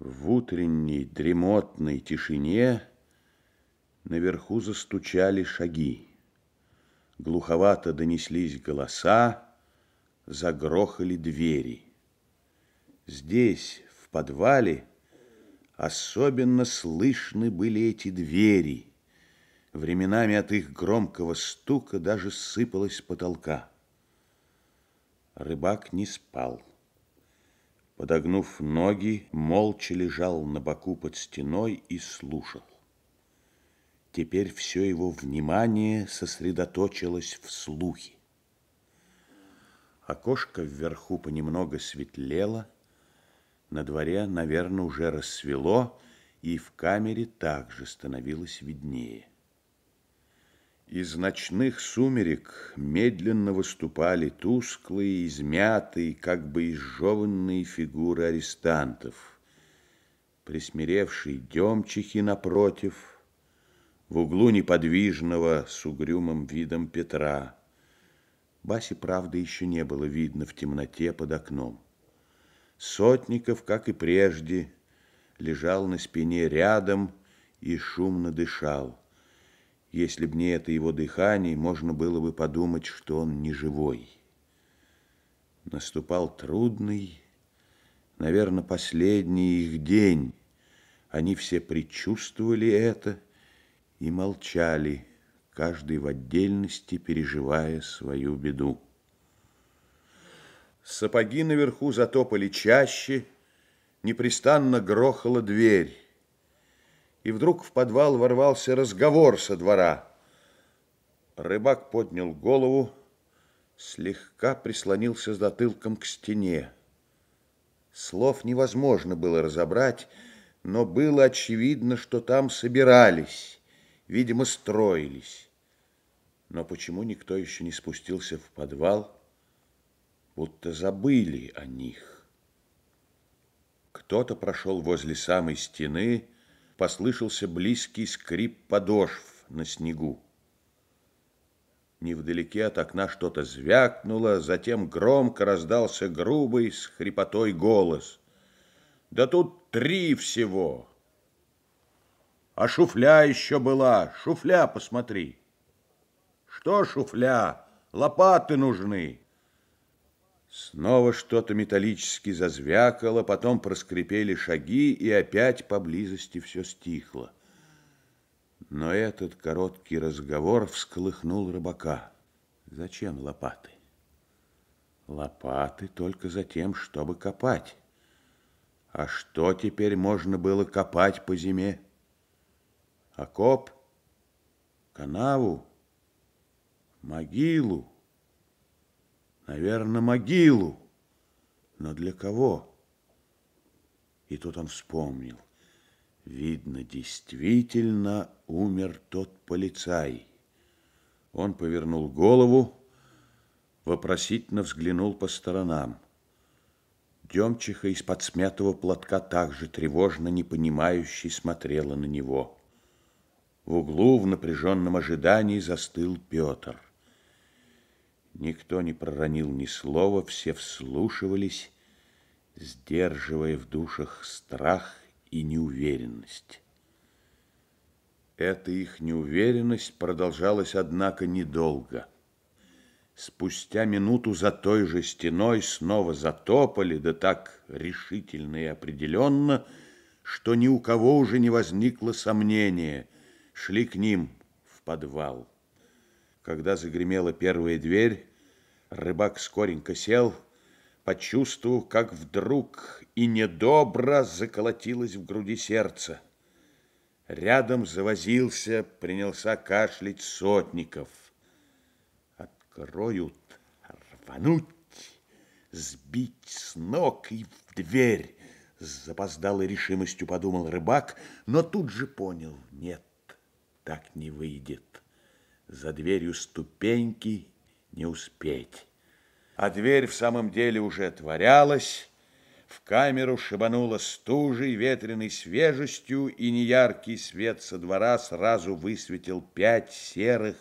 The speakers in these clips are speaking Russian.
В утренней дремотной тишине наверху застучали шаги. Глуховато донеслись голоса, загрохали двери. Здесь, в подвале, особенно слышны были эти двери. Временами от их громкого стука даже сыпалось потолка. Рыбак не спал подогнув ноги, молча лежал на боку под стеной и слушал. Теперь все его внимание сосредоточилось в слухе. Окошко вверху понемногу светлело, на дворе, наверное, уже рассвело, и в камере также становилось виднее. Из ночных сумерек медленно выступали тусклые, измятые, как бы изжеванные фигуры арестантов. Присмиревший Демчихи напротив, в углу неподвижного с угрюмым видом Петра. Баси, правда, еще не было видно в темноте под окном. Сотников, как и прежде, лежал на спине рядом и шумно дышал. Если б не это его дыхание, можно было бы подумать, что он не живой. Наступал трудный, наверное, последний их день. Они все предчувствовали это и молчали, каждый в отдельности переживая свою беду. Сапоги наверху затопали чаще, непрестанно грохала дверь и вдруг в подвал ворвался разговор со двора. Рыбак поднял голову, слегка прислонился с затылком к стене. Слов невозможно было разобрать, но было очевидно, что там собирались, видимо, строились. Но почему никто еще не спустился в подвал, будто забыли о них? Кто-то прошел возле самой стены послышался близкий скрип подошв на снегу. Невдалеке от окна что-то звякнуло, затем громко раздался грубый с хрипотой голос. «Да тут три всего!» «А шуфля еще была! Шуфля, посмотри!» «Что шуфля? Лопаты нужны!» Снова что-то металлически зазвякало, потом проскрипели шаги, и опять поблизости все стихло. Но этот короткий разговор всколыхнул рыбака. Зачем лопаты? Лопаты только за тем, чтобы копать. А что теперь можно было копать по зиме? Окоп? Канаву? Могилу? Наверное, могилу. Но для кого? И тут он вспомнил. Видно, действительно умер тот полицай. Он повернул голову, вопросительно взглянул по сторонам. Демчиха из-под смятого платка также тревожно, непонимающе смотрела на него. В углу в напряженном ожидании застыл Петр. Никто не проронил ни слова, все вслушивались, сдерживая в душах страх и неуверенность. Эта их неуверенность продолжалась, однако, недолго. Спустя минуту за той же стеной снова затопали, да так решительно и определенно, что ни у кого уже не возникло сомнения. Шли к ним в подвал. Когда загремела первая дверь, Рыбак скоренько сел, почувствовал, как вдруг и недобро заколотилось в груди сердце. Рядом завозился, принялся кашлять сотников. Откроют, рвануть, сбить с ног и в дверь. С запоздалой решимостью подумал рыбак, но тут же понял, нет, так не выйдет. За дверью ступеньки не успеть. А дверь в самом деле уже отворялась, в камеру шибанула стужей, ветреной свежестью, и неяркий свет со двора сразу высветил пять серых,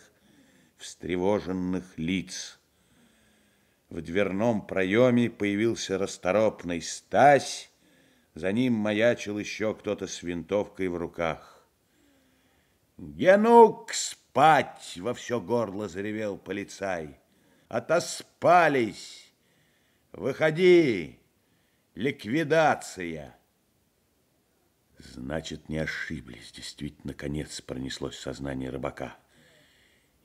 встревоженных лиц. В дверном проеме появился расторопный Стась, за ним маячил еще кто-то с винтовкой в руках. «Генукс!» «Спать!» — во все горло заревел полицай. «Отоспались! Выходи! Ликвидация!» Значит, не ошиблись. Действительно, наконец пронеслось сознание рыбака.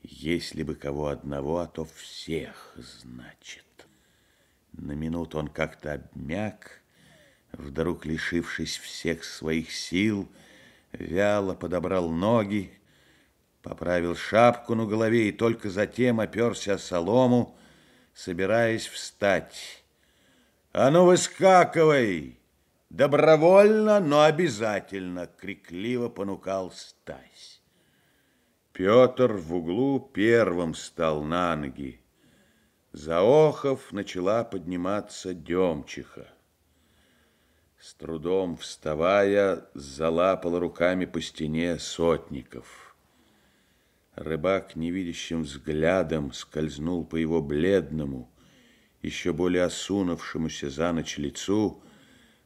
Если бы кого одного, а то всех, значит. На минуту он как-то обмяк, вдруг лишившись всех своих сил, вяло подобрал ноги, поправил шапку на голове и только затем оперся о солому, собираясь встать. «А ну, выскакивай! Добровольно, но обязательно!» — крикливо понукал Стась. Петр в углу первым стал на ноги. Заохов начала подниматься Демчиха. С трудом вставая, залапала руками по стене сотников. Рыбак невидящим взглядом скользнул по его бледному, еще более осунувшемуся за ночь лицу,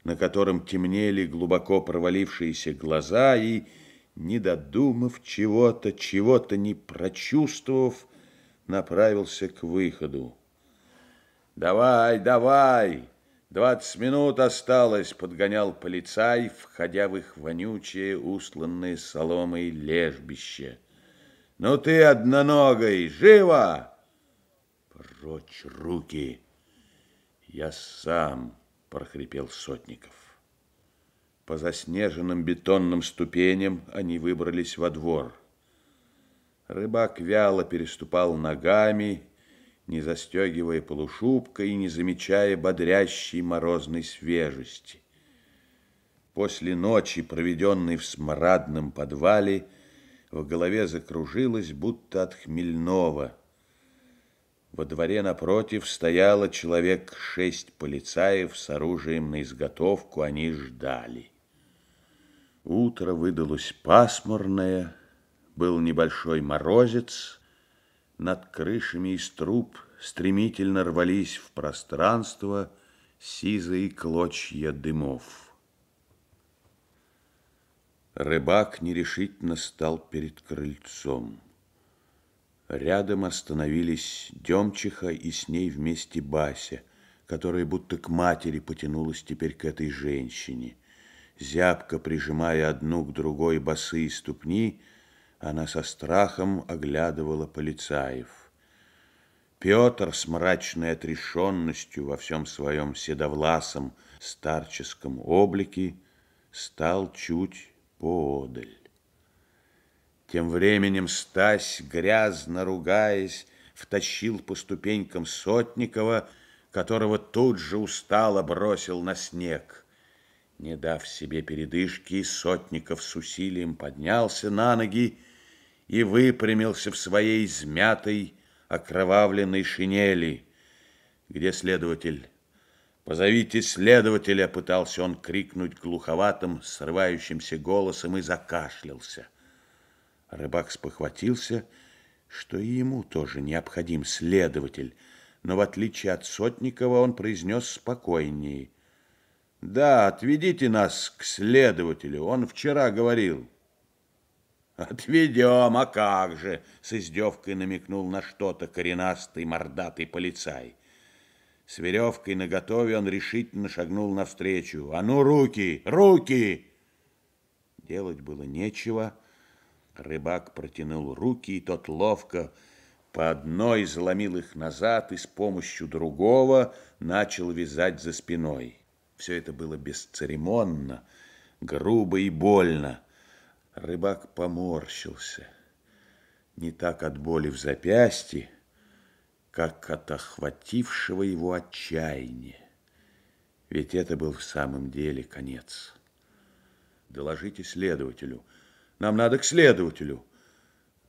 на котором темнели глубоко провалившиеся глаза и, не додумав чего-то, чего-то не прочувствовав, направился к выходу. «Давай, давай! Двадцать минут осталось!» — подгонял полицай, входя в их вонючее, устланное соломой лежбище. Ну ты, одноногой, живо! Прочь руки! Я сам, прохрипел Сотников. По заснеженным бетонным ступеням они выбрались во двор. Рыбак вяло переступал ногами, не застегивая полушубка и не замечая бодрящей морозной свежести. После ночи, проведенной в смрадном подвале, в голове закружилось, будто от хмельного. Во дворе напротив стояло человек шесть полицаев с оружием на изготовку, они ждали. Утро выдалось пасмурное, был небольшой морозец, над крышами из труб стремительно рвались в пространство сизые клочья дымов. Рыбак нерешительно стал перед крыльцом. Рядом остановились Демчиха и с ней вместе Бася, которая будто к матери потянулась теперь к этой женщине. Зябко прижимая одну к другой босые ступни, она со страхом оглядывала полицаев. Петр с мрачной отрешенностью во всем своем седовласом старческом облике стал чуть подаль. Тем временем Стась, грязно ругаясь, втащил по ступенькам Сотникова, которого тут же устало бросил на снег. Не дав себе передышки, Сотников с усилием поднялся на ноги и выпрямился в своей измятой, окровавленной шинели, где следователь «Позовите следователя!» — пытался он крикнуть глуховатым, срывающимся голосом и закашлялся. Рыбак спохватился, что и ему тоже необходим следователь, но в отличие от Сотникова он произнес спокойнее. «Да, отведите нас к следователю, он вчера говорил». «Отведем, а как же!» — с издевкой намекнул на что-то коренастый мордатый полицай — с веревкой наготове он решительно шагнул навстречу. «А ну, руки! Руки!» Делать было нечего. Рыбак протянул руки, и тот ловко по одной заломил их назад и с помощью другого начал вязать за спиной. Все это было бесцеремонно, грубо и больно. Рыбак поморщился. Не так от боли в запястье, как от охватившего его отчаяния. Ведь это был в самом деле конец. «Доложите следователю. Нам надо к следователю!»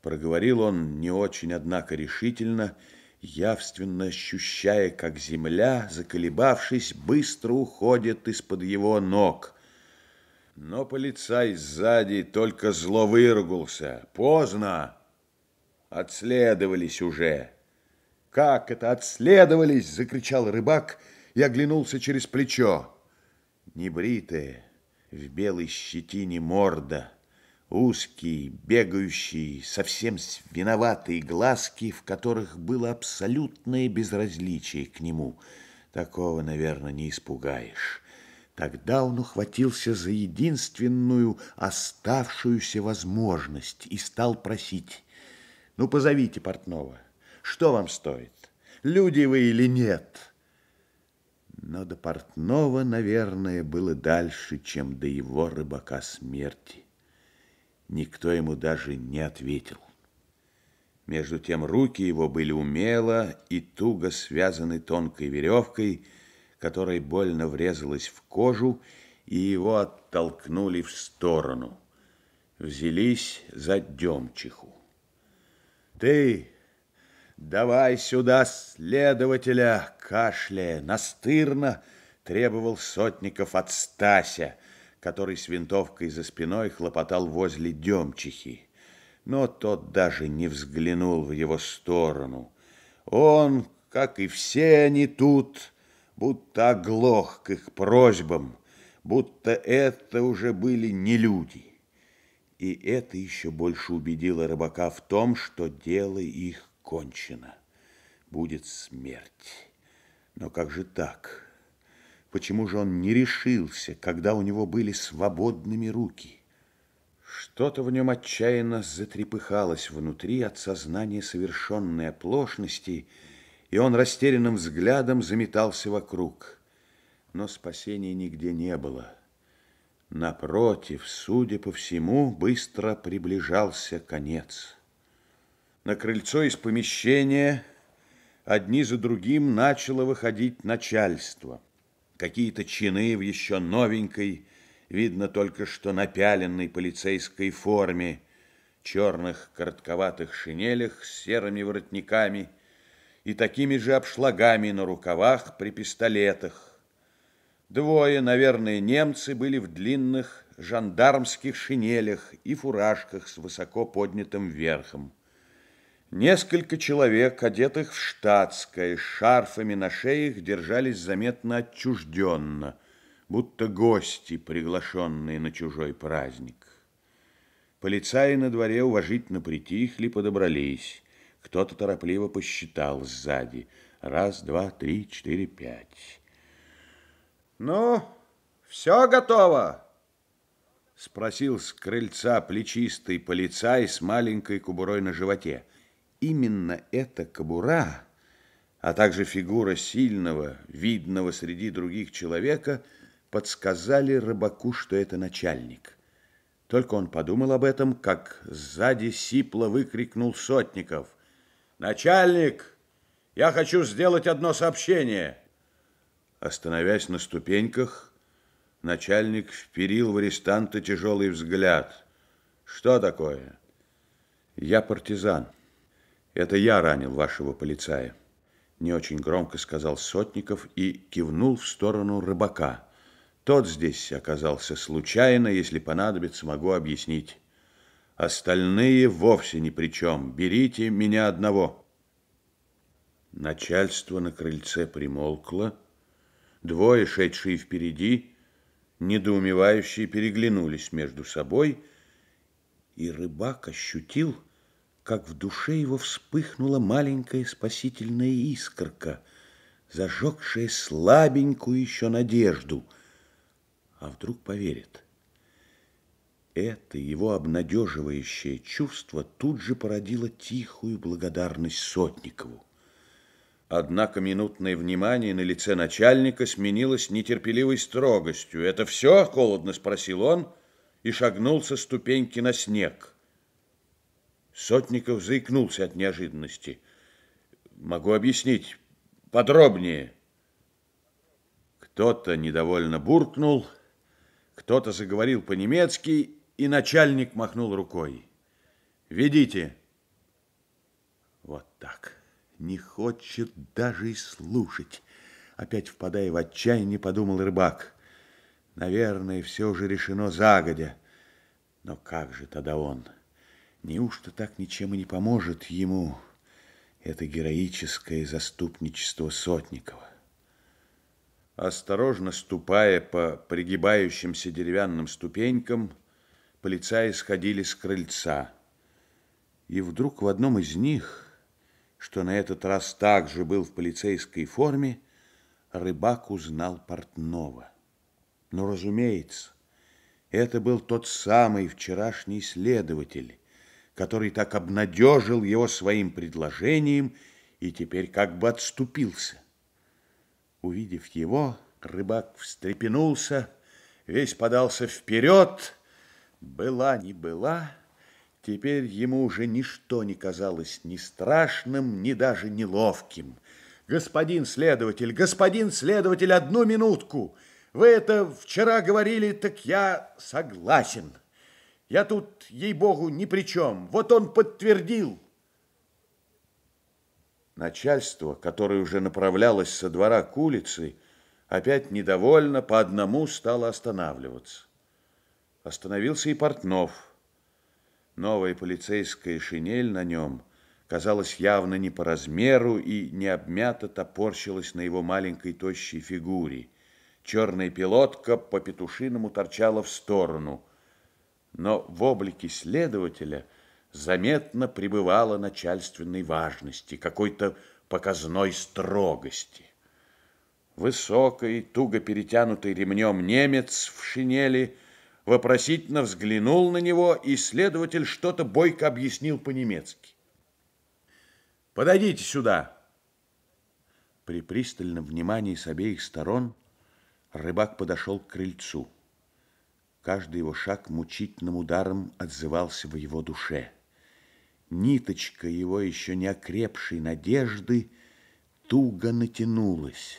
Проговорил он не очень, однако, решительно, явственно ощущая, как земля, заколебавшись, быстро уходит из-под его ног. Но полицай сзади только зло выругался. «Поздно! Отследовались уже!» «Как это? Отследовались!» – закричал рыбак и оглянулся через плечо. Небритые, в белой щетине морда, узкие, бегающие, совсем виноватые глазки, в которых было абсолютное безразличие к нему. Такого, наверное, не испугаешь. Тогда он ухватился за единственную оставшуюся возможность и стал просить. «Ну, позовите портного». Что вам стоит? Люди вы или нет? Но до портного, наверное, было дальше, чем до его рыбака смерти. Никто ему даже не ответил. Между тем руки его были умело и туго связаны тонкой веревкой, которая больно врезалась в кожу, и его оттолкнули в сторону. Взялись за Демчиху. «Ты, «Давай сюда следователя!» Кашляя настырно требовал Сотников от Стася, который с винтовкой за спиной хлопотал возле Демчихи. Но тот даже не взглянул в его сторону. Он, как и все они тут, будто оглох к их просьбам, будто это уже были не люди. И это еще больше убедило рыбака в том, что дело их кончено, будет смерть. Но как же так? Почему же он не решился, когда у него были свободными руки? Что-то в нем отчаянно затрепыхалось внутри от сознания совершенной оплошности, и он растерянным взглядом заметался вокруг. Но спасения нигде не было. Напротив, судя по всему, быстро приближался конец. На крыльцо из помещения одни за другим начало выходить начальство. Какие-то чины в еще новенькой, видно только что напяленной полицейской форме, черных коротковатых шинелях с серыми воротниками и такими же обшлагами на рукавах при пистолетах. Двое, наверное, немцы были в длинных жандармских шинелях и фуражках с высоко поднятым верхом. Несколько человек, одетых в штатское, шарфами на шеях, держались заметно отчужденно, будто гости, приглашенные на чужой праздник. Полицаи на дворе уважительно притихли, подобрались. Кто-то торопливо посчитал сзади. Раз, два, три, четыре, пять. «Ну, все готово?» Спросил с крыльца плечистый полицай с маленькой кубурой на животе. Именно эта кобура, а также фигура сильного, видного среди других человека, подсказали рыбаку, что это начальник. Только он подумал об этом, как сзади сипло выкрикнул Сотников. «Начальник, я хочу сделать одно сообщение!» Остановясь на ступеньках, начальник вперил в арестанта тяжелый взгляд. «Что такое?» «Я партизан». «Это я ранил вашего полицая», — не очень громко сказал Сотников и кивнул в сторону рыбака. «Тот здесь оказался случайно, если понадобится, могу объяснить. Остальные вовсе ни при чем. Берите меня одного». Начальство на крыльце примолкло. Двое, шедшие впереди, недоумевающие переглянулись между собой, и рыбак ощутил — как в душе его вспыхнула маленькая спасительная искорка, зажегшая слабенькую еще надежду. А вдруг поверит? Это его обнадеживающее чувство тут же породило тихую благодарность Сотникову. Однако минутное внимание на лице начальника сменилось нетерпеливой строгостью. «Это все?» — холодно спросил он и шагнул со ступеньки на снег. Сотников заикнулся от неожиданности. Могу объяснить подробнее. Кто-то недовольно буркнул, кто-то заговорил по-немецки, и начальник махнул рукой. «Ведите!» Вот так. Не хочет даже и слушать. Опять впадая в отчаяние, подумал рыбак. Наверное, все уже решено загодя. Но как же тогда он? Неужто так ничем и не поможет ему это героическое заступничество Сотникова? Осторожно ступая по пригибающимся деревянным ступенькам, полицаи сходили с крыльца. И вдруг в одном из них, что на этот раз также был в полицейской форме, рыбак узнал портного. Но, ну, разумеется, это был тот самый вчерашний следователь, который так обнадежил его своим предложением и теперь как бы отступился. Увидев его, рыбак встрепенулся, весь подался вперед. Была не была, теперь ему уже ничто не казалось ни страшным, ни даже неловким. «Господин следователь, господин следователь, одну минутку! Вы это вчера говорили, так я согласен!» Я тут, ей-богу, ни при чем. Вот он подтвердил. Начальство, которое уже направлялось со двора к улице, опять недовольно по одному стало останавливаться. Остановился и Портнов. Новая полицейская шинель на нем казалась явно не по размеру и не обмята топорщилась на его маленькой тощей фигуре. Черная пилотка по-петушиному торчала в сторону – но в облике следователя заметно пребывала начальственной важности, какой-то показной строгости. Высокий, туго перетянутый ремнем немец в шинели вопросительно взглянул на него, и следователь что-то бойко объяснил по-немецки. «Подойдите сюда!» При пристальном внимании с обеих сторон рыбак подошел к крыльцу – Каждый его шаг мучительным ударом отзывался в его душе. Ниточка его еще не окрепшей надежды туго натянулась.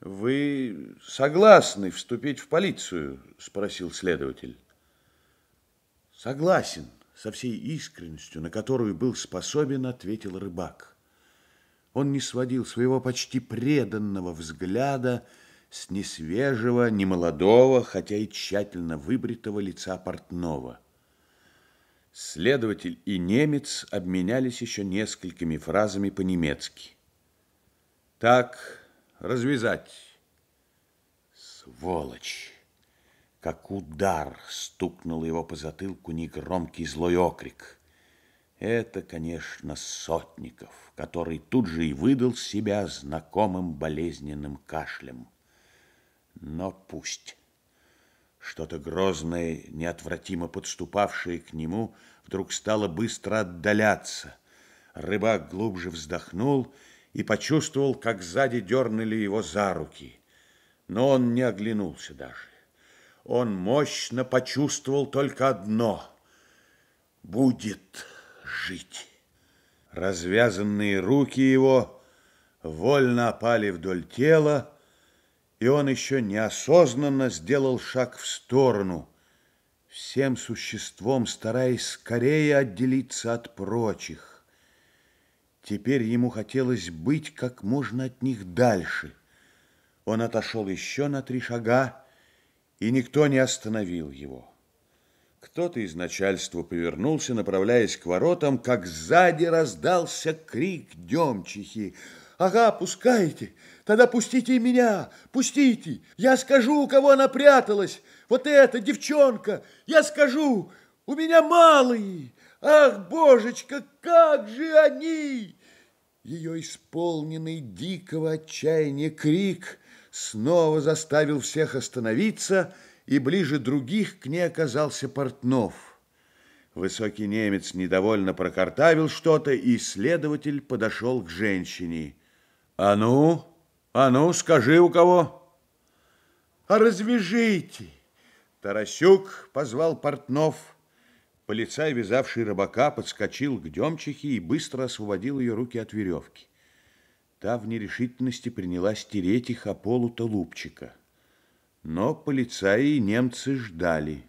«Вы согласны вступить в полицию?» – спросил следователь. «Согласен», – со всей искренностью, на которую был способен, ответил рыбак. Он не сводил своего почти преданного взгляда – с несвежего, немолодого, хотя и тщательно выбритого лица портного. Следователь и немец обменялись еще несколькими фразами по-немецки. Так, развязать. Сволочь! Как удар стукнул его по затылку негромкий злой окрик. Это, конечно, Сотников, который тут же и выдал себя знакомым болезненным кашлем. Но пусть. Что-то грозное, неотвратимо подступавшее к нему, вдруг стало быстро отдаляться. Рыбак глубже вздохнул и почувствовал, как сзади дернули его за руки. Но он не оглянулся даже. Он мощно почувствовал только одно — будет жить. Развязанные руки его вольно опали вдоль тела, и он еще неосознанно сделал шаг в сторону, всем существом стараясь скорее отделиться от прочих. Теперь ему хотелось быть как можно от них дальше. Он отошел еще на три шага, и никто не остановил его. Кто-то из начальства повернулся, направляясь к воротам, как сзади раздался крик Демчихи. «Ага, пускайте! Тогда пустите меня, пустите. Я скажу, у кого она пряталась. Вот эта девчонка, я скажу, у меня малые. Ах, божечка, как же они!» Ее исполненный дикого отчаяния крик снова заставил всех остановиться, и ближе других к ней оказался Портнов. Высокий немец недовольно прокартавил что-то, и следователь подошел к женщине. «А ну!» А ну, скажи, у кого? А развяжите. Тарасюк позвал Портнов. Полицай, вязавший рыбака, подскочил к Демчихе и быстро освободил ее руки от веревки. Та в нерешительности принялась тереть их о полу толупчика. Но полицаи и немцы ждали.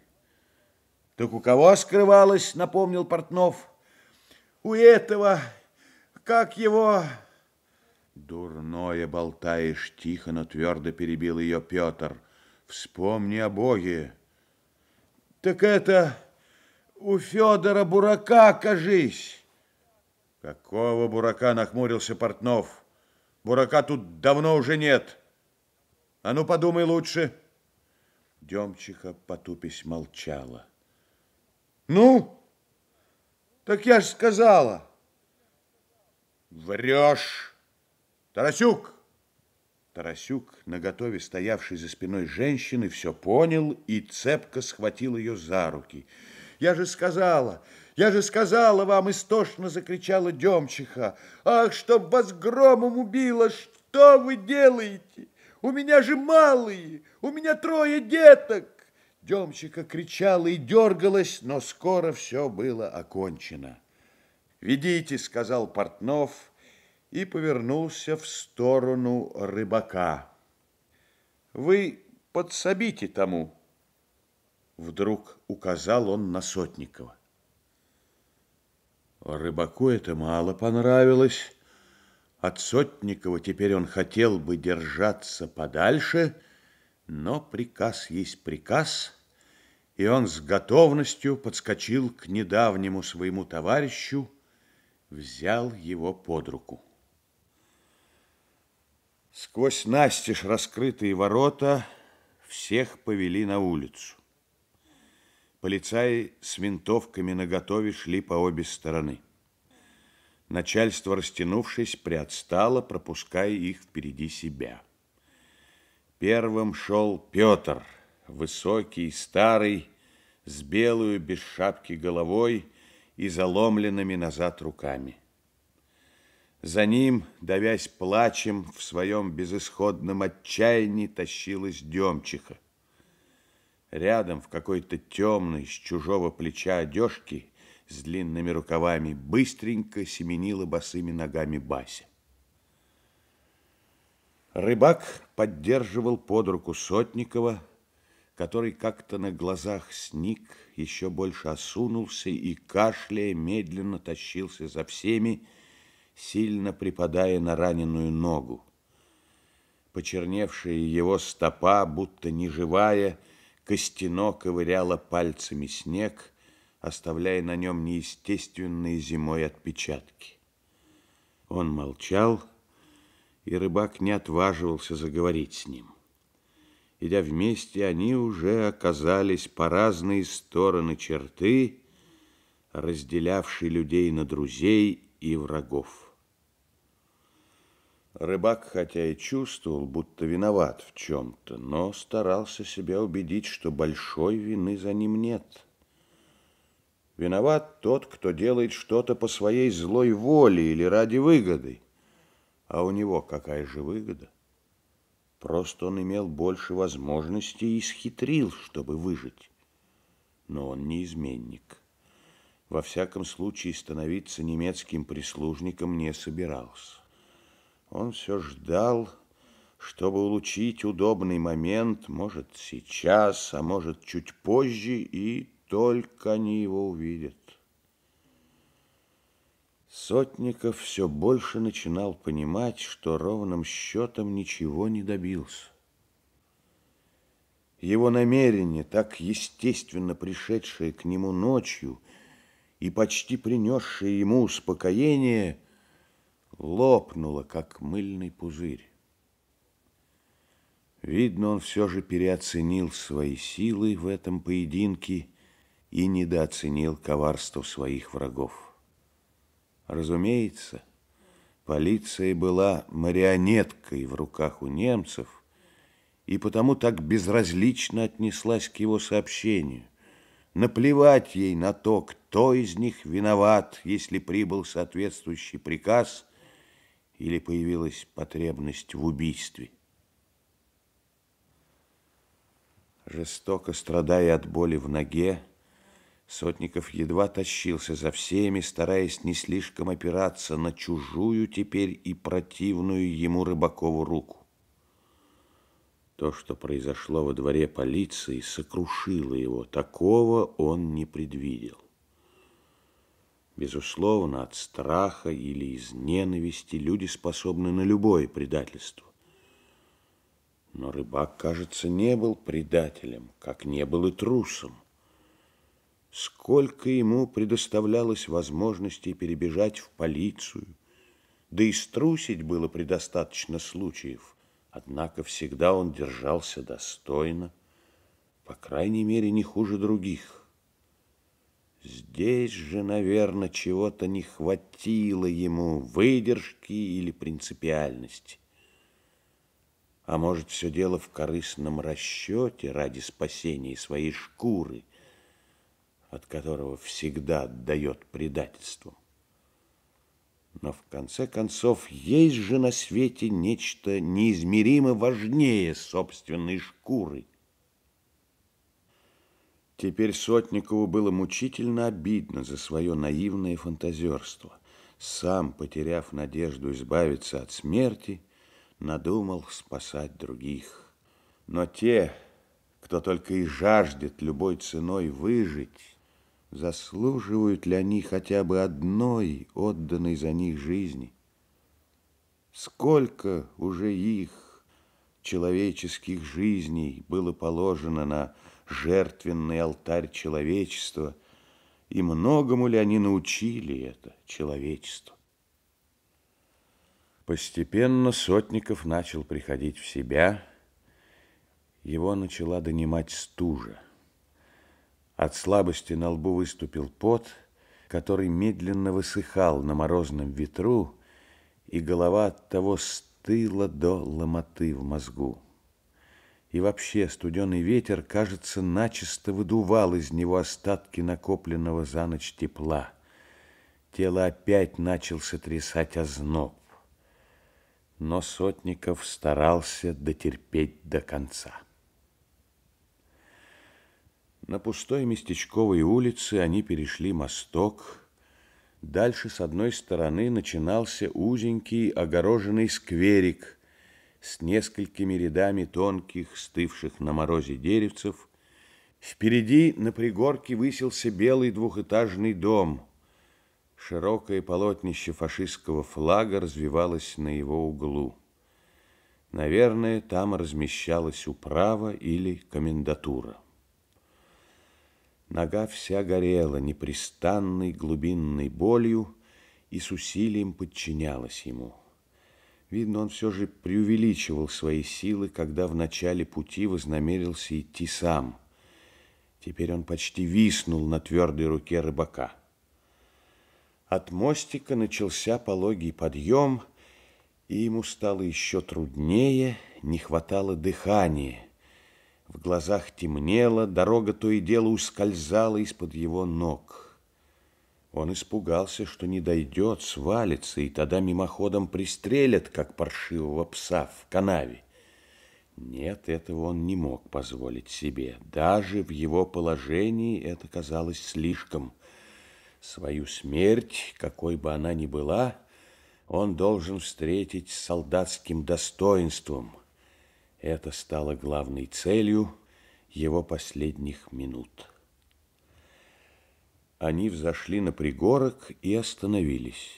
«Так у кого скрывалось? напомнил Портнов. «У этого, как его...» Дурное болтаешь, тихо, но твердо перебил ее Петр. Вспомни о Боге. Так это у Федора Бурака, кажись. Какого Бурака, нахмурился Портнов. Бурака тут давно уже нет. А ну подумай лучше. Демчиха, потупись, молчала. Ну, так я ж сказала. Врешь. Тарасюк!» Тарасюк, наготове стоявший за спиной женщины, все понял и цепко схватил ее за руки. «Я же сказала! Я же сказала вам!» – истошно закричала Демчиха. «Ах, чтоб вас громом убило! Что вы делаете? У меня же малые! У меня трое деток!» Демчиха кричала и дергалась, но скоро все было окончено. «Ведите», – сказал Портнов – и повернулся в сторону рыбака. «Вы подсобите тому!» Вдруг указал он на Сотникова. Рыбаку это мало понравилось. От Сотникова теперь он хотел бы держаться подальше, но приказ есть приказ, и он с готовностью подскочил к недавнему своему товарищу, взял его под руку. Сквозь настежь раскрытые ворота всех повели на улицу. Полицаи с винтовками наготове шли по обе стороны. Начальство, растянувшись, приотстало, пропуская их впереди себя. Первым шел Петр, высокий, и старый, с белую без шапки головой и заломленными назад руками. За ним, давясь плачем, в своем безысходном отчаянии тащилась Демчиха. Рядом в какой-то темной с чужого плеча одежке с длинными рукавами быстренько семенила босыми ногами Бася. Рыбак поддерживал под руку Сотникова, который как-то на глазах сник, еще больше осунулся и, кашляя, медленно тащился за всеми, сильно припадая на раненую ногу. Почерневшая его стопа, будто неживая, костяно ковыряла пальцами снег, оставляя на нем неестественные зимой отпечатки. Он молчал, и рыбак не отваживался заговорить с ним. Идя вместе, они уже оказались по разные стороны черты, разделявшей людей на друзей и врагов. Рыбак, хотя и чувствовал, будто виноват в чем-то, но старался себя убедить, что большой вины за ним нет. Виноват тот, кто делает что-то по своей злой воле или ради выгоды. А у него какая же выгода? Просто он имел больше возможностей и схитрил, чтобы выжить. Но он не изменник. Во всяком случае, становиться немецким прислужником не собирался. Он все ждал, чтобы улучить удобный момент, может, сейчас, а может, чуть позже, и только они его увидят. Сотников все больше начинал понимать, что ровным счетом ничего не добился. Его намерение, так естественно пришедшее к нему ночью и почти принесшее ему успокоение – лопнула, как мыльный пузырь. Видно, он все же переоценил свои силы в этом поединке и недооценил коварство своих врагов. Разумеется, полиция была марионеткой в руках у немцев и потому так безразлично отнеслась к его сообщению. Наплевать ей на то, кто из них виноват, если прибыл соответствующий приказ – или появилась потребность в убийстве. Жестоко страдая от боли в ноге, Сотников едва тащился за всеми, стараясь не слишком опираться на чужую теперь и противную ему Рыбакову руку. То, что произошло во дворе полиции, сокрушило его. Такого он не предвидел. Безусловно, от страха или из ненависти люди способны на любое предательство. Но рыбак, кажется, не был предателем, как не был и трусом. Сколько ему предоставлялось возможностей перебежать в полицию, да и струсить было предостаточно случаев, однако всегда он держался достойно, по крайней мере, не хуже других. Здесь же, наверное, чего-то не хватило ему, выдержки или принципиальности. А может, все дело в корыстном расчете ради спасения своей шкуры, от которого всегда отдает предательством. Но в конце концов, есть же на свете нечто неизмеримо важнее собственной шкуры. Теперь Сотникову было мучительно обидно за свое наивное фантазерство. Сам, потеряв надежду избавиться от смерти, надумал спасать других. Но те, кто только и жаждет любой ценой выжить, заслуживают ли они хотя бы одной отданной за них жизни? Сколько уже их, человеческих жизней, было положено на жертвенный алтарь человечества, и многому ли они научили это человечество? Постепенно Сотников начал приходить в себя, его начала донимать стужа. От слабости на лбу выступил пот, который медленно высыхал на морозном ветру, и голова от того стыла до ломоты в мозгу и вообще студеный ветер, кажется, начисто выдувал из него остатки накопленного за ночь тепла. Тело опять начал сотрясать озноб. Но Сотников старался дотерпеть до конца. На пустой местечковой улице они перешли мосток. Дальше с одной стороны начинался узенький огороженный скверик – с несколькими рядами тонких, стывших на морозе деревцев. Впереди на пригорке высился белый двухэтажный дом. Широкое полотнище фашистского флага развивалось на его углу. Наверное, там размещалась управа или комендатура. Нога вся горела непрестанной глубинной болью и с усилием подчинялась ему. Видно, он все же преувеличивал свои силы, когда в начале пути вознамерился идти сам. Теперь он почти виснул на твердой руке рыбака. От мостика начался пологий подъем, и ему стало еще труднее, не хватало дыхания. В глазах темнело, дорога то и дело ускользала из-под его ног. Он испугался, что не дойдет, свалится, и тогда мимоходом пристрелят, как паршивого пса в канаве. Нет, этого он не мог позволить себе. Даже в его положении это казалось слишком. Свою смерть, какой бы она ни была, он должен встретить с солдатским достоинством. Это стало главной целью его последних минут они взошли на пригорок и остановились.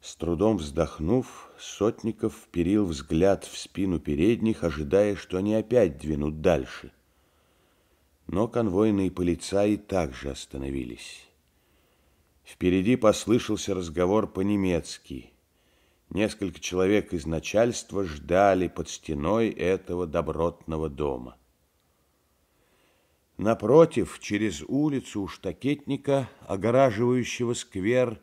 С трудом вздохнув, Сотников вперил взгляд в спину передних, ожидая, что они опять двинут дальше. Но конвойные полицаи также остановились. Впереди послышался разговор по-немецки. Несколько человек из начальства ждали под стеной этого добротного дома. Напротив, через улицу у штакетника, огораживающего сквер,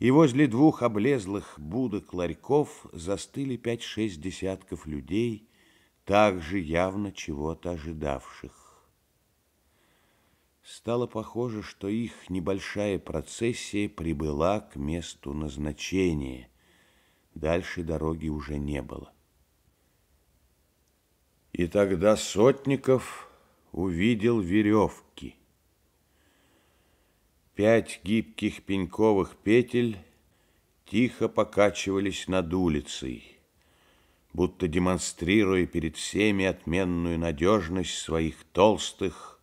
и возле двух облезлых будок ларьков застыли пять-шесть десятков людей, также явно чего-то ожидавших. Стало похоже, что их небольшая процессия прибыла к месту назначения. Дальше дороги уже не было. И тогда Сотников увидел веревки. Пять гибких пеньковых петель тихо покачивались над улицей, будто демонстрируя перед всеми отменную надежность своих толстых,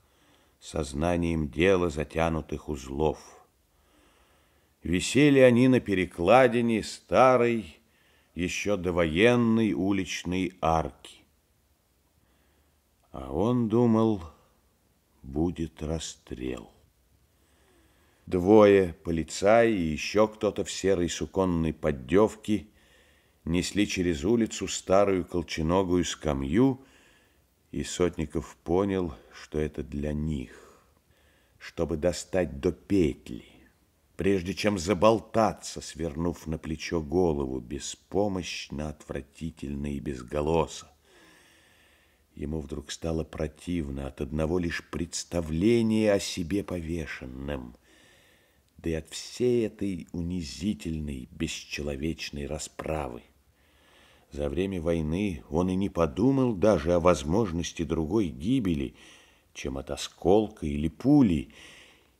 сознанием дела затянутых узлов. Висели они на перекладине старой, еще довоенной уличной арки. А он думал, будет расстрел. Двое, полицай и еще кто-то в серой суконной поддевке, несли через улицу старую колченогую скамью, и Сотников понял, что это для них, чтобы достать до петли, прежде чем заболтаться, свернув на плечо голову, беспомощно, отвратительно и безголосо. Ему вдруг стало противно от одного лишь представления о себе повешенным, да и от всей этой унизительной, бесчеловечной расправы. За время войны он и не подумал даже о возможности другой гибели, чем от осколка или пули,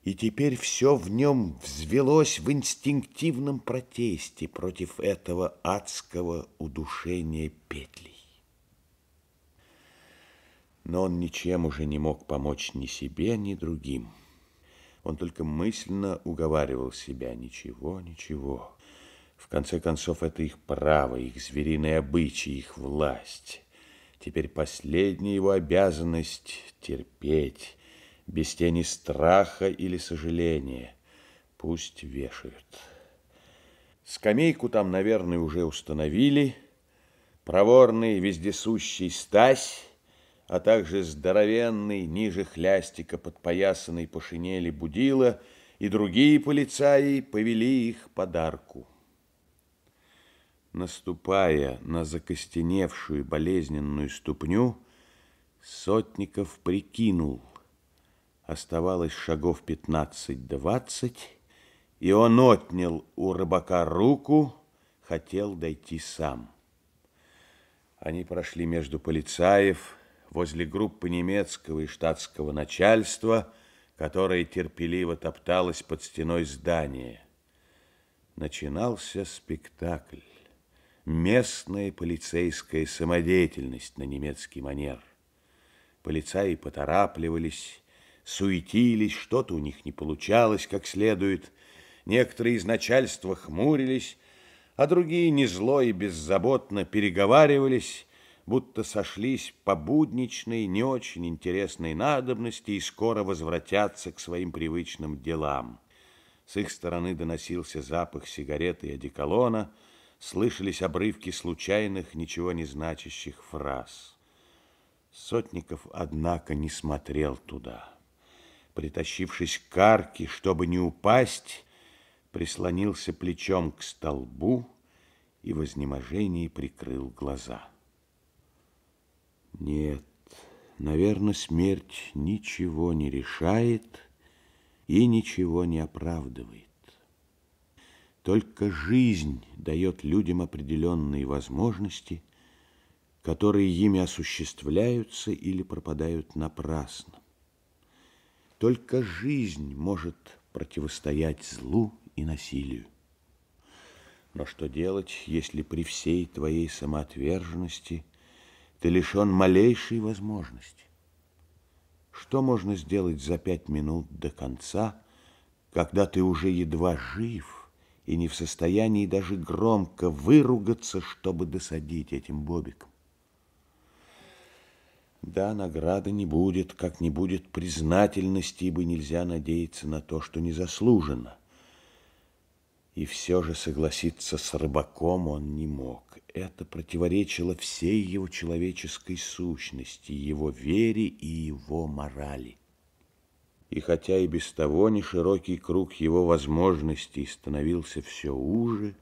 и теперь все в нем взвелось в инстинктивном протесте против этого адского удушения петлей но он ничем уже не мог помочь ни себе, ни другим. Он только мысленно уговаривал себя «Ничего, ничего». В конце концов, это их право, их звериные обычаи, их власть. Теперь последняя его обязанность — терпеть, без тени страха или сожаления. Пусть вешают. Скамейку там, наверное, уже установили. Проворный, вездесущий Стась а также здоровенный, ниже хлястика, подпоясанный по шинели будила, и другие полицаи повели их подарку. Наступая на закостеневшую болезненную ступню, Сотников прикинул. Оставалось шагов пятнадцать-двадцать, и он отнял у рыбака руку, хотел дойти сам. Они прошли между полицаев возле группы немецкого и штатского начальства, которое терпеливо топталось под стеной здания. Начинался спектакль. Местная полицейская самодеятельность на немецкий манер. Полицаи поторапливались, суетились, что-то у них не получалось как следует. Некоторые из начальства хмурились, а другие незло и беззаботно переговаривались, будто сошлись по будничной, не очень интересной надобности и скоро возвратятся к своим привычным делам. С их стороны доносился запах сигареты и одеколона, слышались обрывки случайных, ничего не значащих фраз. Сотников, однако, не смотрел туда. Притащившись к арке, чтобы не упасть, прислонился плечом к столбу и в изнеможении прикрыл глаза. Нет, наверное, смерть ничего не решает и ничего не оправдывает. Только жизнь дает людям определенные возможности, которые ими осуществляются или пропадают напрасно. Только жизнь может противостоять злу и насилию. Но что делать, если при всей твоей самоотверженности – ты лишен малейшей возможности. Что можно сделать за пять минут до конца, когда ты уже едва жив и не в состоянии даже громко выругаться, чтобы досадить этим бобиком? Да, награды не будет, как не будет признательности, ибо нельзя надеяться на то, что не заслужено. И все же согласиться с рыбаком он не мог. Это противоречило всей его человеческой сущности, его вере и его морали. И хотя и без того неширокий круг его возможностей становился все уже,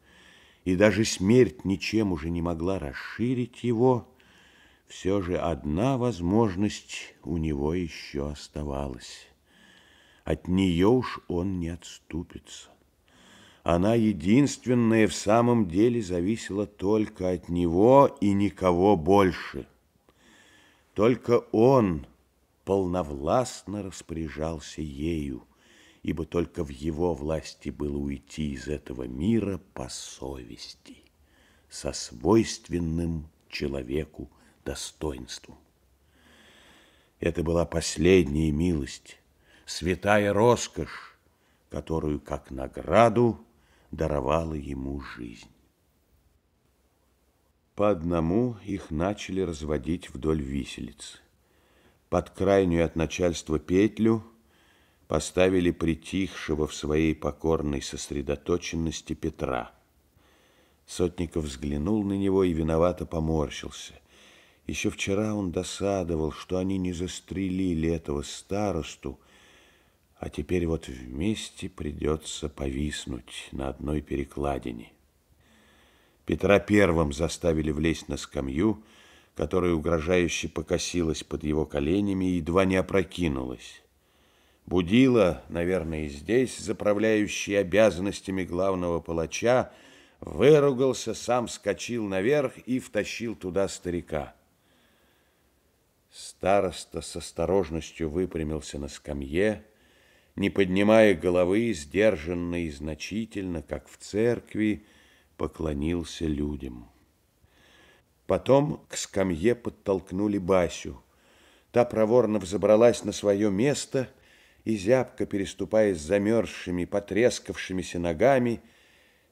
и даже смерть ничем уже не могла расширить его, все же одна возможность у него еще оставалась. От нее уж он не отступится. Она единственная в самом деле зависела только от него и никого больше. Только он полновластно распоряжался ею, ибо только в его власти было уйти из этого мира по совести, со свойственным человеку достоинством. Это была последняя милость, святая роскошь, которую, как награду, даровала ему жизнь. По одному их начали разводить вдоль виселиц. Под крайнюю от начальства петлю поставили притихшего в своей покорной сосредоточенности Петра. Сотников взглянул на него и виновато поморщился. Еще вчера он досадовал, что они не застрелили этого старосту, а теперь вот вместе придется повиснуть на одной перекладине. Петра первым заставили влезть на скамью, которая угрожающе покосилась под его коленями и едва не опрокинулась. Будила, наверное, и здесь, заправляющий обязанностями главного палача, выругался, сам скочил наверх и втащил туда старика. Староста с осторожностью выпрямился на скамье, не поднимая головы, сдержанно и значительно, как в церкви, поклонился людям. Потом к скамье подтолкнули Басю. Та проворно взобралась на свое место и, зябко переступая с замерзшими, потрескавшимися ногами,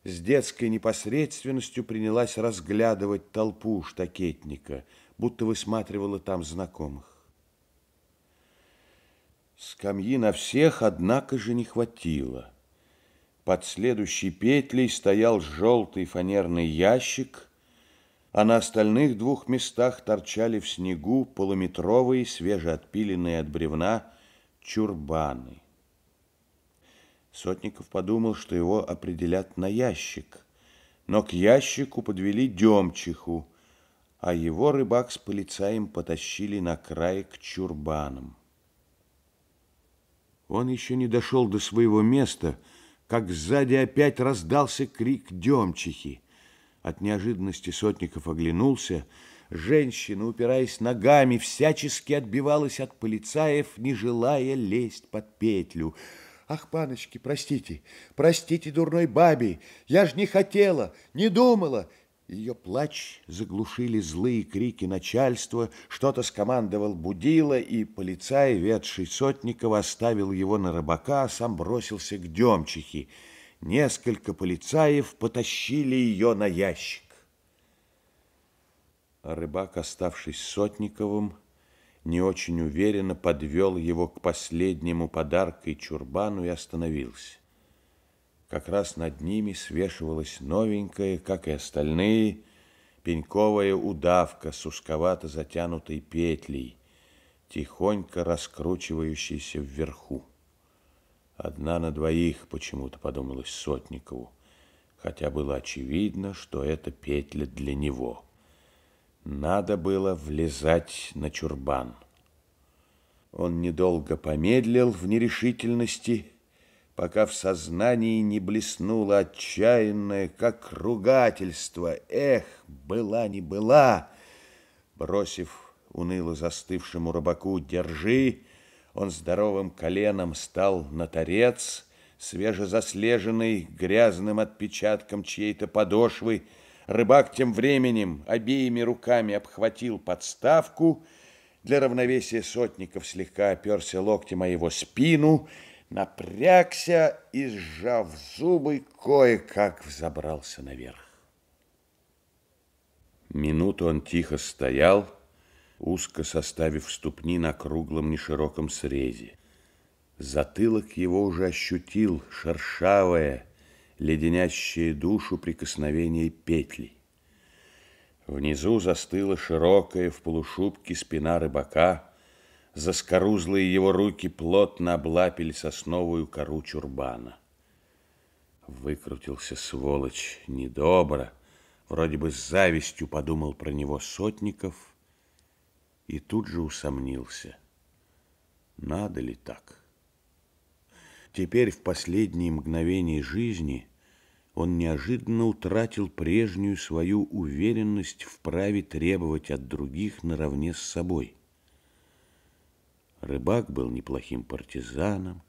с детской непосредственностью принялась разглядывать толпу штакетника, будто высматривала там знакомых. Скамьи на всех, однако же, не хватило. Под следующей петлей стоял желтый фанерный ящик, а на остальных двух местах торчали в снегу полуметровые, свежеотпиленные от бревна, чурбаны. Сотников подумал, что его определят на ящик, но к ящику подвели Демчиху, а его рыбак с полицаем потащили на край к чурбанам. Он еще не дошел до своего места, как сзади опять раздался крик Демчихи. От неожиданности Сотников оглянулся. Женщина, упираясь ногами, всячески отбивалась от полицаев, не желая лезть под петлю. «Ах, паночки, простите, простите дурной бабе, я ж не хотела, не думала, ее плач заглушили злые крики начальства, что-то скомандовал Будила, и полицай, ведший Сотникова, оставил его на рыбака, а сам бросился к Демчихе. Несколько полицаев потащили ее на ящик. А рыбак, оставшись Сотниковым, не очень уверенно подвел его к последнему подарку и чурбану и остановился. Как раз над ними свешивалась новенькая, как и остальные, пеньковая удавка с узковато затянутой петлей, тихонько раскручивающейся вверху. Одна на двоих почему-то подумалось Сотникову, хотя было очевидно, что это петля для него. Надо было влезать на чурбан. Он недолго помедлил в нерешительности, пока в сознании не блеснуло отчаянное, как ругательство. Эх, была не была! Бросив уныло застывшему рыбаку «держи», он здоровым коленом стал на торец, свежезаслеженный грязным отпечатком чьей-то подошвы. Рыбак тем временем обеими руками обхватил подставку, для равновесия сотников слегка оперся локтем о его спину — напрягся и, сжав зубы, кое-как взобрался наверх. Минуту он тихо стоял, узко составив ступни на круглом нешироком срезе. Затылок его уже ощутил шершавое, леденящее душу прикосновение петли. Внизу застыла широкая в полушубке спина рыбака, Заскорузлые его руки плотно облапили сосновую кору чурбана. Выкрутился сволочь недобро, вроде бы с завистью подумал про него Сотников и тут же усомнился. Надо ли так? Теперь в последние мгновения жизни он неожиданно утратил прежнюю свою уверенность в праве требовать от других наравне с собой – Рыбак был неплохим партизаном,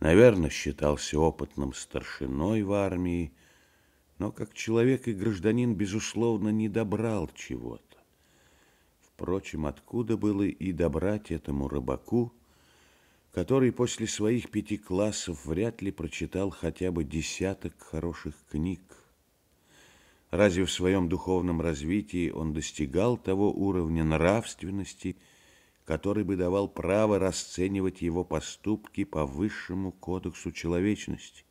наверное, считался опытным старшиной в армии, но как человек и гражданин, безусловно, не добрал чего-то. Впрочем, откуда было и добрать этому рыбаку, который после своих пяти классов вряд ли прочитал хотя бы десяток хороших книг. Разве в своем духовном развитии он достигал того уровня нравственности – который бы давал право расценивать его поступки по высшему кодексу человечности.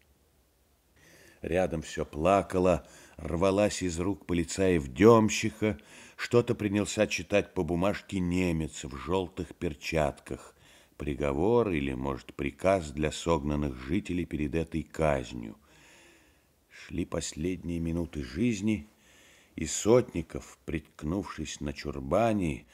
Рядом все плакало, рвалась из рук полицаев-демщиха, что-то принялся читать по бумажке немец в желтых перчатках. Приговор или, может, приказ для согнанных жителей перед этой казнью. Шли последние минуты жизни, и Сотников, приткнувшись на чурбане,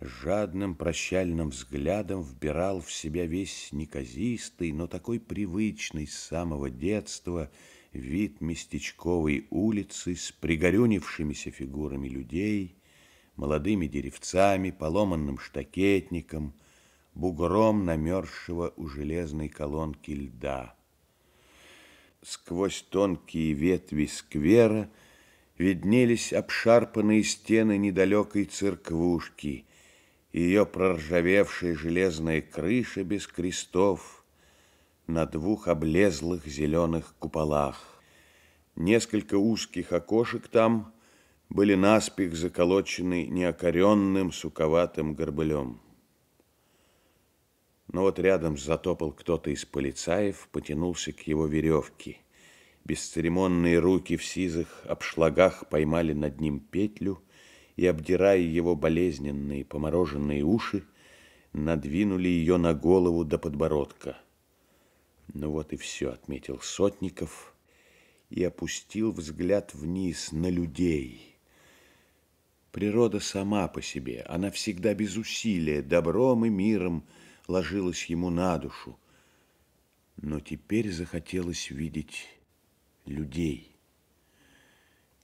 жадным прощальным взглядом вбирал в себя весь неказистый, но такой привычный с самого детства вид местечковой улицы с пригорюнившимися фигурами людей, молодыми деревцами, поломанным штакетником, бугром намерзшего у железной колонки льда. Сквозь тонкие ветви сквера виднелись обшарпанные стены недалекой церквушки — ее проржавевшие железные крыши без крестов на двух облезлых зеленых куполах. Несколько узких окошек там были наспех заколочены неокоренным суковатым горбылем. Но вот рядом затопал кто-то из полицаев, потянулся к его веревке. Бесцеремонные руки в сизых обшлагах поймали над ним петлю — и, обдирая его болезненные помороженные уши, надвинули ее на голову до подбородка. Ну вот и все, отметил Сотников и опустил взгляд вниз на людей. Природа сама по себе, она всегда без усилия, добром и миром ложилась ему на душу. Но теперь захотелось видеть людей.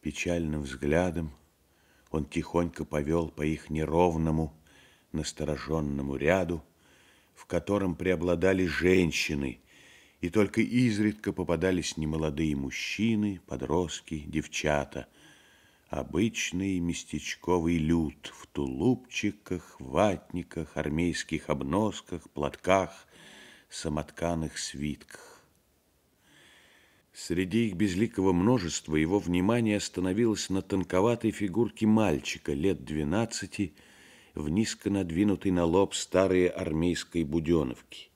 Печальным взглядом, он тихонько повел по их неровному, настороженному ряду, в котором преобладали женщины, и только изредка попадались немолодые мужчины, подростки, девчата, обычный местечковый люд в тулупчиках, ватниках, армейских обносках, платках, самотканых свитках. Среди их безликого множества его внимание остановилось на тонковатой фигурке мальчика лет двенадцати в низко надвинутой на лоб старой армейской буденовки.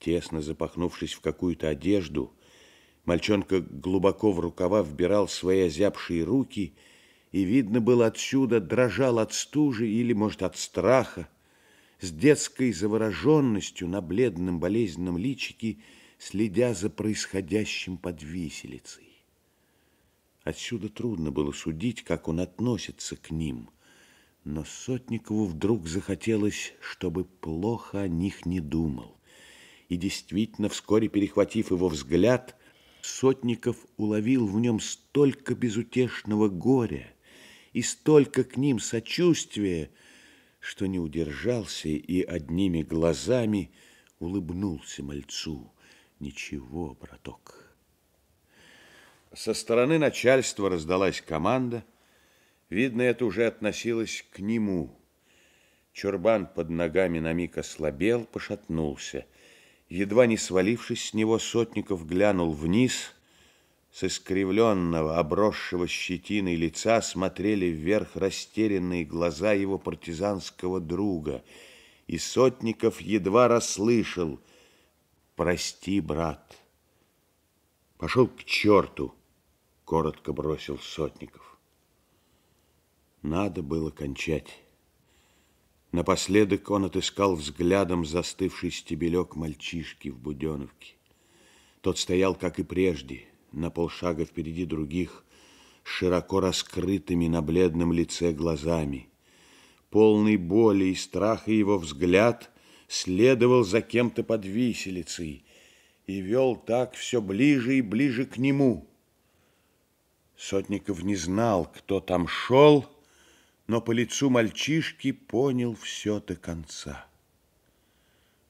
Тесно запахнувшись в какую-то одежду, мальчонка глубоко в рукава вбирал свои озябшие руки и, видно было отсюда, дрожал от стужи или, может, от страха. С детской завороженностью на бледном болезненном личике – следя за происходящим под виселицей. Отсюда трудно было судить, как он относится к ним, но Сотникову вдруг захотелось, чтобы плохо о них не думал. И действительно, вскоре перехватив его взгляд, Сотников уловил в нем столько безутешного горя и столько к ним сочувствия, что не удержался и одними глазами улыбнулся мальцу ничего, браток. Со стороны начальства раздалась команда. Видно, это уже относилось к нему. Чурбан под ногами на миг ослабел, пошатнулся. Едва не свалившись с него, Сотников глянул вниз. С искривленного, обросшего щетиной лица смотрели вверх растерянные глаза его партизанского друга. И Сотников едва расслышал — прости, брат. Пошел к черту, коротко бросил Сотников. Надо было кончать. Напоследок он отыскал взглядом застывший стебелек мальчишки в Буденовке. Тот стоял, как и прежде, на полшага впереди других, широко раскрытыми на бледном лице глазами. Полный боли и страха его взгляд следовал за кем-то под виселицей и вел так все ближе и ближе к нему. Сотников не знал, кто там шел, но по лицу мальчишки понял все до конца.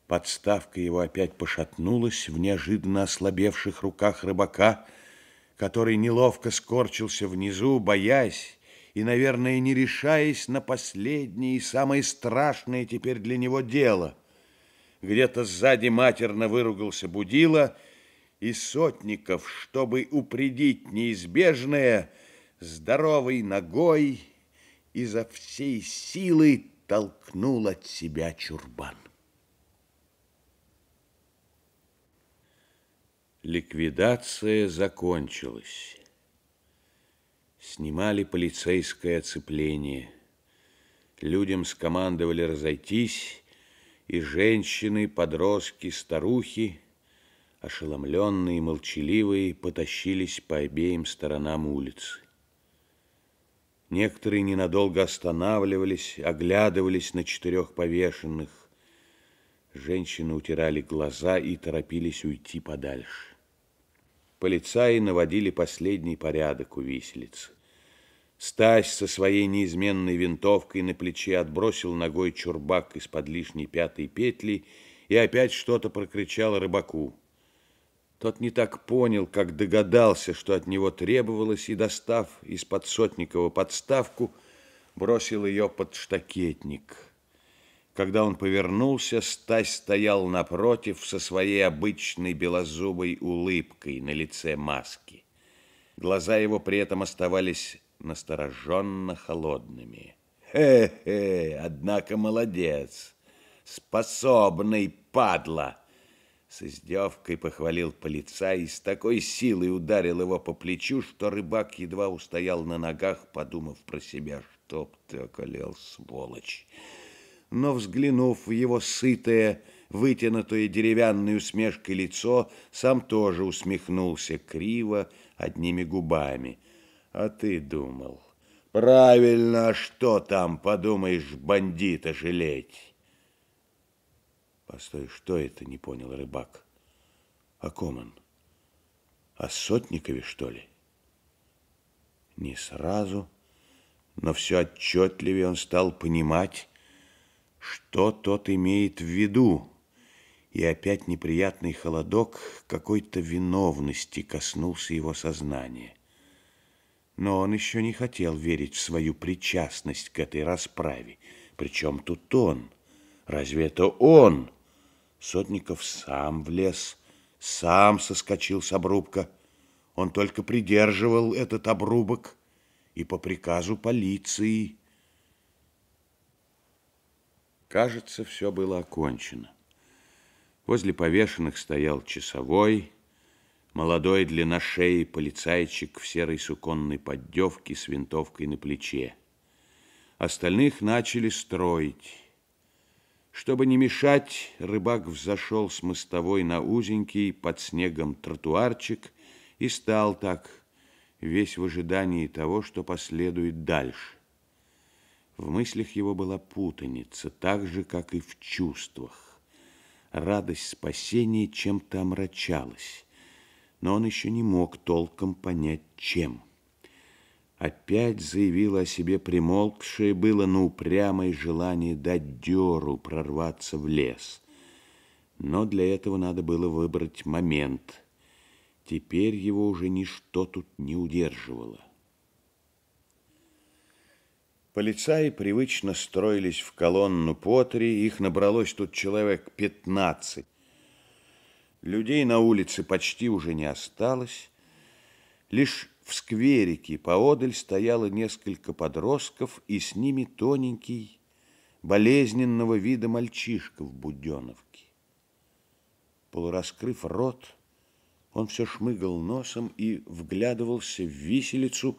Подставка его опять пошатнулась в неожиданно ослабевших руках рыбака, который неловко скорчился внизу, боясь и, наверное, не решаясь на последнее и самое страшное теперь для него дело — где-то сзади матерно выругался Будила, и Сотников, чтобы упредить неизбежное, здоровой ногой изо всей силы толкнул от себя чурбан. Ликвидация закончилась. Снимали полицейское оцепление. Людям скомандовали разойтись, и женщины, подростки, старухи, ошеломленные и молчаливые, потащились по обеим сторонам улицы. Некоторые ненадолго останавливались, оглядывались на четырех повешенных. Женщины утирали глаза и торопились уйти подальше. Полицаи наводили последний порядок у виселицы. Стась со своей неизменной винтовкой на плече отбросил ногой чурбак из-под лишней пятой петли и опять что-то прокричал рыбаку. Тот не так понял, как догадался, что от него требовалось, и, достав из-под Сотникова подставку, бросил ее под штакетник. Когда он повернулся, Стась стоял напротив со своей обычной белозубой улыбкой на лице маски. Глаза его при этом оставались настороженно холодными. «Хе-хе, однако молодец! Способный падла!» С издевкой похвалил полица и с такой силой ударил его по плечу, что рыбак едва устоял на ногах, подумав про себя, чтоб ты околел, сволочь. Но, взглянув в его сытое, вытянутое деревянной усмешкой лицо, сам тоже усмехнулся криво, одними губами. А ты думал. Правильно, что там, подумаешь, бандита жалеть. Постой, что это, не понял рыбак. О ком он? О Сотникове, что ли? Не сразу, но все отчетливее он стал понимать, что тот имеет в виду. И опять неприятный холодок какой-то виновности коснулся его сознания но он еще не хотел верить в свою причастность к этой расправе. Причем тут он? Разве это он? Сотников сам влез, сам соскочил с обрубка. Он только придерживал этот обрубок и по приказу полиции. Кажется, все было окончено. Возле повешенных стоял часовой, Молодой длинношеий полицайчик в серой суконной поддевке с винтовкой на плече. Остальных начали строить. Чтобы не мешать, рыбак взошел с мостовой на узенький под снегом тротуарчик и стал так, весь в ожидании того, что последует дальше. В мыслях его была путаница, так же, как и в чувствах. Радость спасения чем-то омрачалась но он еще не мог толком понять, чем. Опять заявила о себе примолкшее было на упрямое желание дать дёру прорваться в лес. Но для этого надо было выбрать момент. Теперь его уже ничто тут не удерживало. Полицаи привычно строились в колонну по три, их набралось тут человек пятнадцать. Людей на улице почти уже не осталось. Лишь в скверике поодаль стояло несколько подростков, и с ними тоненький, болезненного вида мальчишка в Буденовке. Полураскрыв рот, он все шмыгал носом и вглядывался в виселицу,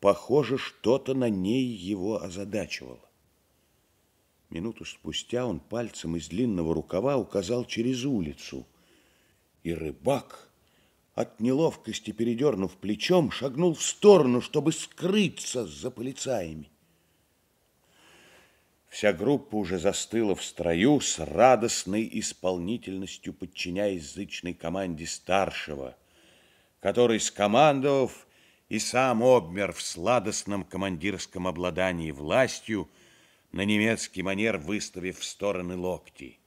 похоже, что-то на ней его озадачивало. Минуту спустя он пальцем из длинного рукава указал через улицу – и рыбак, от неловкости передернув плечом, шагнул в сторону, чтобы скрыться за полицаями. Вся группа уже застыла в строю с радостной исполнительностью, подчиняясь зычной команде старшего, который, скомандовав, и сам обмер в сладостном командирском обладании властью, на немецкий манер выставив в стороны локти.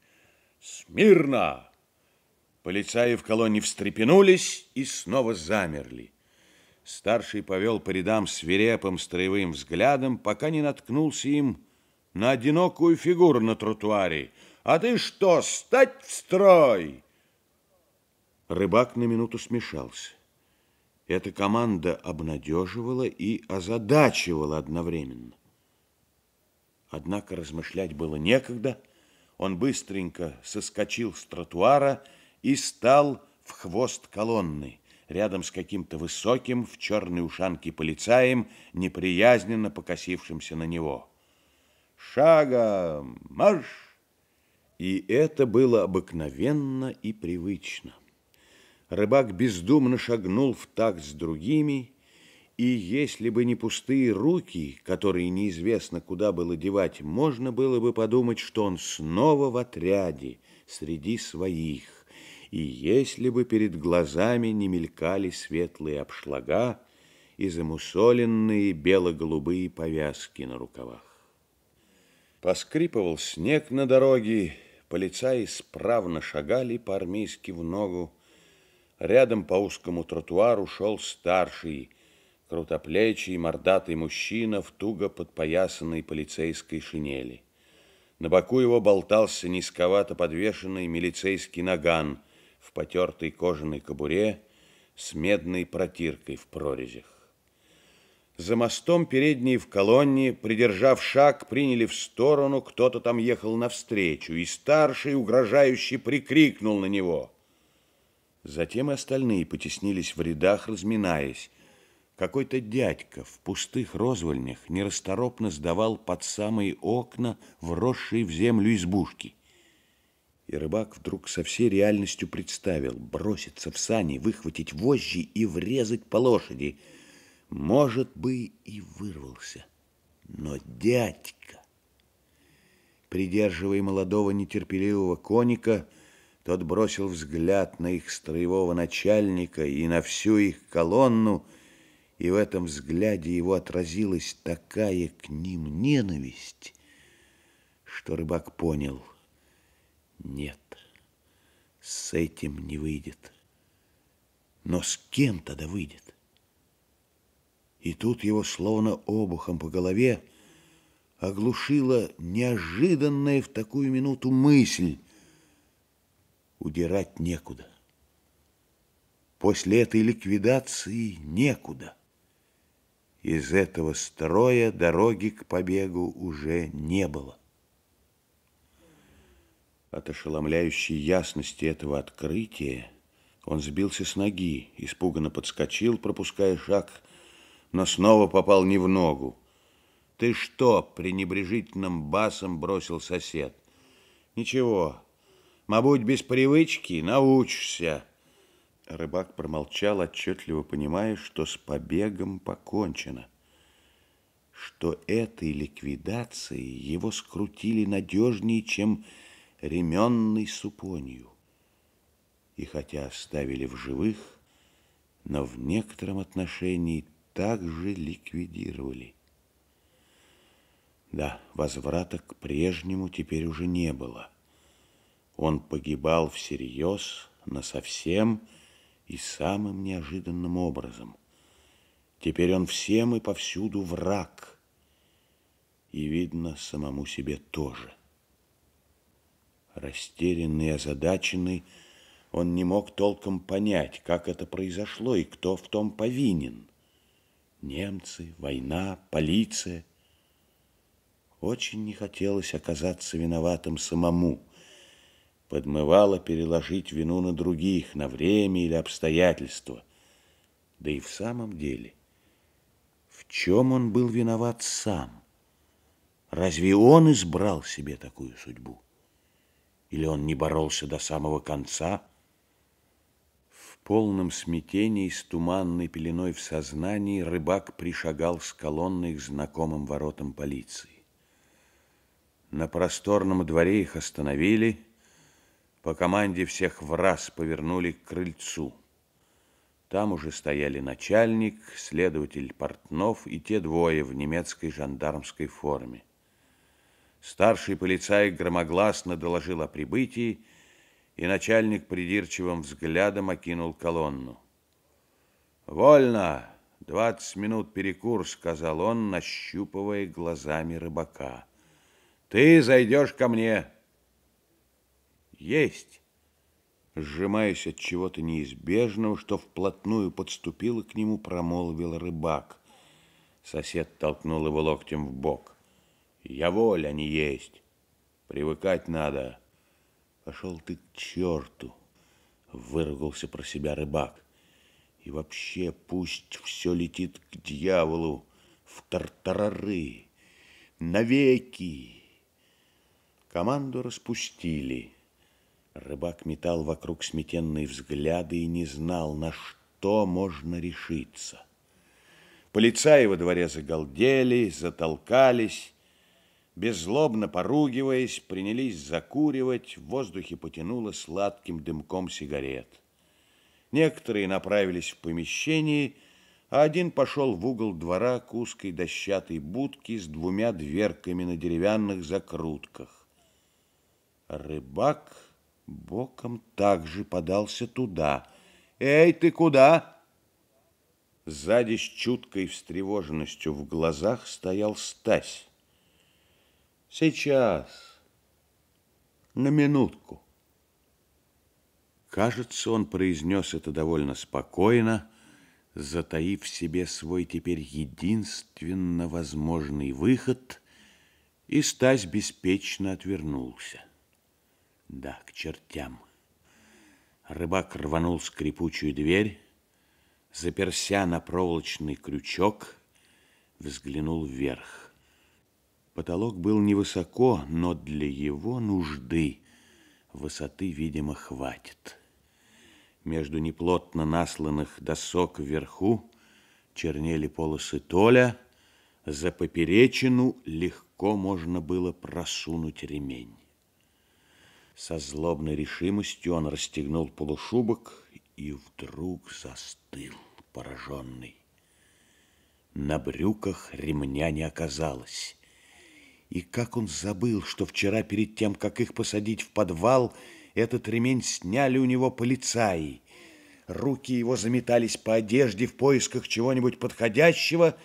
«Смирно!» Полицаи в колонне встрепенулись и снова замерли. Старший повел по рядам свирепым строевым взглядом, пока не наткнулся им на одинокую фигуру на тротуаре. «А ты что, стать в строй?» Рыбак на минуту смешался. Эта команда обнадеживала и озадачивала одновременно. Однако размышлять было некогда. Он быстренько соскочил с тротуара и, и стал в хвост колонны, рядом с каким-то высоким в черной ушанке полицаем, неприязненно покосившимся на него. «Шагом! Марш!» И это было обыкновенно и привычно. Рыбак бездумно шагнул в такт с другими, и если бы не пустые руки, которые неизвестно куда было девать, можно было бы подумать, что он снова в отряде среди своих и если бы перед глазами не мелькали светлые обшлага и замусоленные бело-голубые повязки на рукавах. Поскрипывал снег на дороге, полицаи справно шагали по-армейски в ногу. Рядом по узкому тротуару шел старший, крутоплечий, мордатый мужчина в туго подпоясанной полицейской шинели. На боку его болтался низковато подвешенный милицейский наган – в потертой кожаной кобуре с медной протиркой в прорезях. За мостом передние в колонне, придержав шаг, приняли в сторону, кто-то там ехал навстречу, и старший угрожающе прикрикнул на него. Затем и остальные потеснились в рядах, разминаясь. Какой-то дядька в пустых розвольнях нерасторопно сдавал под самые окна вросшие в землю избушки – и рыбак вдруг со всей реальностью представил броситься в сани, выхватить вожжи и врезать по лошади. Может бы и вырвался. Но дядька, придерживая молодого нетерпеливого коника, тот бросил взгляд на их строевого начальника и на всю их колонну, и в этом взгляде его отразилась такая к ним ненависть, что рыбак понял — нет, с этим не выйдет. Но с кем тогда выйдет? И тут его словно обухом по голове оглушила неожиданная в такую минуту мысль. Удирать некуда. После этой ликвидации некуда. Из этого строя дороги к побегу уже не было. От ошеломляющей ясности этого открытия он сбился с ноги, испуганно подскочил, пропуская шаг, но снова попал не в ногу. «Ты что?» — пренебрежительным басом бросил сосед. «Ничего, мабуть, без привычки научишься». Рыбак промолчал, отчетливо понимая, что с побегом покончено что этой ликвидацией его скрутили надежнее, чем ременной супонью. И хотя оставили в живых, но в некотором отношении также ликвидировали. Да, возврата к прежнему теперь уже не было. Он погибал всерьез, насовсем и самым неожиданным образом. Теперь он всем и повсюду враг. И, видно, самому себе тоже. Растерянный и озадаченный, он не мог толком понять, как это произошло и кто в том повинен. Немцы, война, полиция. Очень не хотелось оказаться виноватым самому. Подмывало переложить вину на других, на время или обстоятельства. Да и в самом деле, в чем он был виноват сам? Разве он избрал себе такую судьбу? Или он не боролся до самого конца? В полном смятении с туманной пеленой в сознании рыбак пришагал с колонной к знакомым воротам полиции. На просторном дворе их остановили, по команде всех в раз повернули к крыльцу. Там уже стояли начальник, следователь Портнов и те двое в немецкой жандармской форме. Старший полицай громогласно доложил о прибытии, и начальник придирчивым взглядом окинул колонну. «Вольно! Двадцать минут перекур», — сказал он, нащупывая глазами рыбака. «Ты зайдешь ко мне!» «Есть!» Сжимаясь от чего-то неизбежного, что вплотную подступило к нему, промолвил рыбак. Сосед толкнул его локтем в бок. Я воля а не есть. Привыкать надо. Пошел ты к черту, выругался про себя рыбак. И вообще пусть все летит к дьяволу в тартарары, навеки. Команду распустили. Рыбак метал вокруг сметенные взгляды и не знал, на что можно решиться. Полицаи во дворе загалдели, затолкались, беззлобно поругиваясь, принялись закуривать, в воздухе потянуло сладким дымком сигарет. Некоторые направились в помещение, а один пошел в угол двора к узкой дощатой будке с двумя дверками на деревянных закрутках. Рыбак боком также подался туда. «Эй, ты куда?» Сзади с чуткой встревоженностью в глазах стоял Стась. Сейчас. На минутку. Кажется, он произнес это довольно спокойно, затаив в себе свой теперь единственно возможный выход, и Стась беспечно отвернулся. Да, к чертям. Рыбак рванул скрипучую дверь, заперся на проволочный крючок, взглянул вверх. Потолок был невысоко, но для его нужды высоты, видимо, хватит. Между неплотно насланных досок вверху чернели полосы Толя, за поперечину легко можно было просунуть ремень. Со злобной решимостью он расстегнул полушубок и вдруг застыл, пораженный. На брюках ремня не оказалось. И как он забыл, что вчера перед тем, как их посадить в подвал, этот ремень сняли у него полицаи. Руки его заметались по одежде в поисках чего-нибудь подходящего,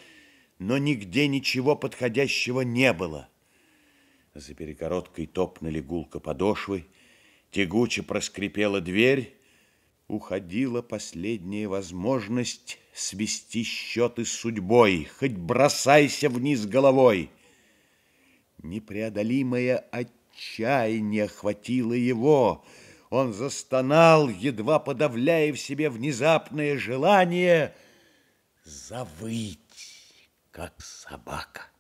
но нигде ничего подходящего не было. За перекороткой топнули гулко подошвы, тягуче проскрипела дверь, уходила последняя возможность свести счеты с судьбой, хоть бросайся вниз головой. Непреодолимое отчаяние охватило его. Он застонал, едва подавляя в себе внезапное желание завыть, как собака.